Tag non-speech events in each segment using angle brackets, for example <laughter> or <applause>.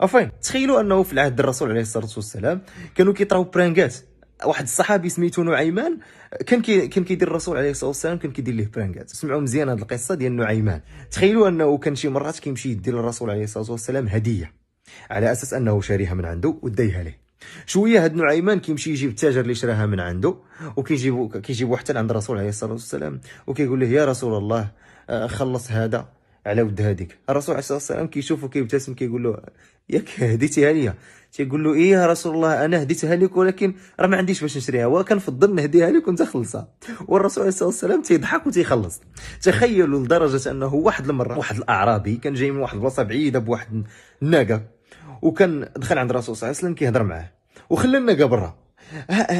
افين تخيلوا انه في العهد الرسول عليه الصلاه والسلام كانوا كيطراو برانكات واحد الصحابي سميتو نعيمان كان كي كان كيدير الرسول عليه الصلاه والسلام كان كيدير ليه برانكات سمعوا مزيان هذه القصه ديال نعيمان تخيلوا انه كان شي مرات كيمشي يدي للرسول عليه الصلاه والسلام هديه على اساس انه شاريها من عنده وديها ليه شويه هاد نعيمان كيمشي يجيب التاجر اللي شراها من عنده وكيجيبو كيجيبو حتى لعند الرسول عليه الصلاه والسلام وكيقول له يا رسول الله آه، خلص هذا على ود هذيك الرسول عليه الصلاه والسلام كيشوفو كيبتسم كيقول له ياك هديتيها ليا تيقول له ايه يا رسول الله انا هديتها لك ولكن راه ما عنديش باش نشريها وكنفضل نهديها لك وانت خلصها والرسول عليه الصلاه والسلام تيضحك وتيخلص تخيلوا لدرجه انه واحد المره واحد الاعرابي كان جاي من واحد البلاصه بعيده بواحد الناقه وكان دخل عند الرسول صلى الله عليه وسلم كيهضر معاه وخلى الناقه برا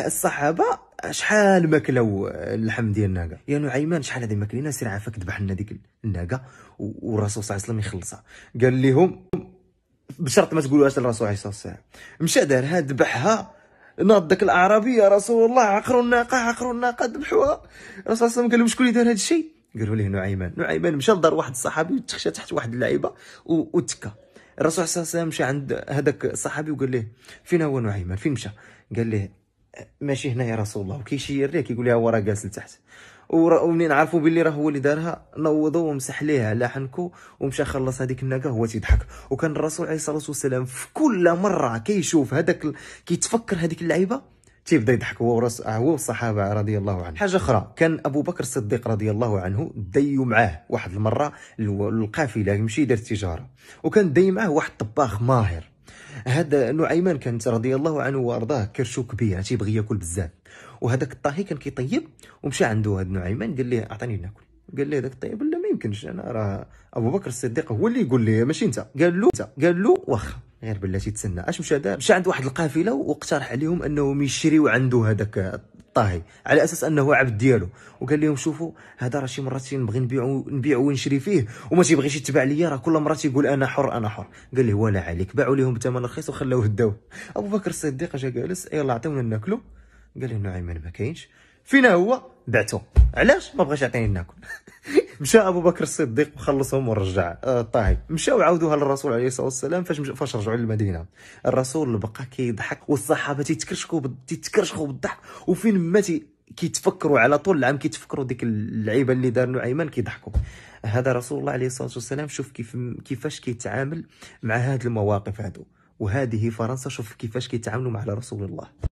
الصحابه شحال ما اللحم ديال الناقه يعني نعيمان شحال هذه ما سير عافاك ذبح لنا ديك الناقه والرسول صلى الله عليه وسلم يخلصها قال لهم بشرط ما تقولوهاش للرسول عليه الصلاه والسلام مشى دارها ذبحها ناض داك الاعرابي يا رسول الله عقروا الناقه عقروا الناقه ذبحوها الرسول صلى الله عليه وسلم قال لهم شكون اللي دار هذا الشيء قالوا له نعيمان نعيمان مشى لدار واحد الصحابي وتخشى تحت واحد اللعيبه وتكى الرسول صلى الله عليه وسلم مشى عند هذاك الصحابي وقال له فين هو نعيمان فين مشى قال له ماشي هنا يا رسول الله وكيشير ليه كيقول لها هو راه جالس لتحت ومنين عرفوا باللي راه هو اللي دارها نوضوا ومسح ليه على حنكو ومشى خلص هذيك النكه هو تيضحك وكان الرسول عليه الصلاه والسلام في كل مره كيشوف هذاك كيتفكر هذيك اللعيبه تيبدا يضحك هو ورس هو والصحابه رضي الله عنهم حاجه اخرى كان ابو بكر الصديق رضي الله عنه دايو معاه واحد المره القافله يمشي يدير التجاره وكان داي معاه واحد طباخ ماهر هذا نعيمان كانت رضي الله عنه وارضاه كرشو كبير تيبغي ياكل بزاف وهذاك الطاهي كان كيطيب ومشى عنده هذا نعيمان قال ليه اعطيني ناكل قال ليه هذاك الطيب لا ما يمكنش انا راه ابو بكر الصديق هو اللي يقول لي ماشي انت قال له انت قال له واخا غير بالله تيتسنى اش مشى مشى عند واحد القافله واقترح عليهم انهم يشريوا عنده هذاك الطاهي على اساس انه عبد ديالو وقال لهم شوفوا هذا راه شي مرات نبغي نبيعو نبيعو ونشري فيه وما تيبغيش يتبع ليا راه كل مره تيقول انا حر انا حر قال له ولا عليك باعوا لهم بثمن رخيص وخلوه داو <laughs> ابو بكر الصديق جا جالس يلا عطيونا ناكلو قال له نعيمان ما كاينش فينا هو بعته علاش ما بغاش يعطيني ناكل <laughs> مشى ابو بكر الصديق وخلصهم ورجع الطاهي أه، مشاو عاودوها للرسول عليه الصلاه والسلام فاش فاش رجعوا للمدينه الرسول بقى كيضحك والصحابه تيتكرشكوا تيتكرشكوا بالضحك وفين ما كيتفكروا على طول العام كيتفكروا ديك اللعيبه اللي دار نعيمان كيضحكوا هذا رسول الله عليه الصلاه والسلام شوف كيف كيفاش كيتعامل مع هذه المواقف هادو وهذه فرنسا شوف كيفاش كيتعاملوا مع رسول الله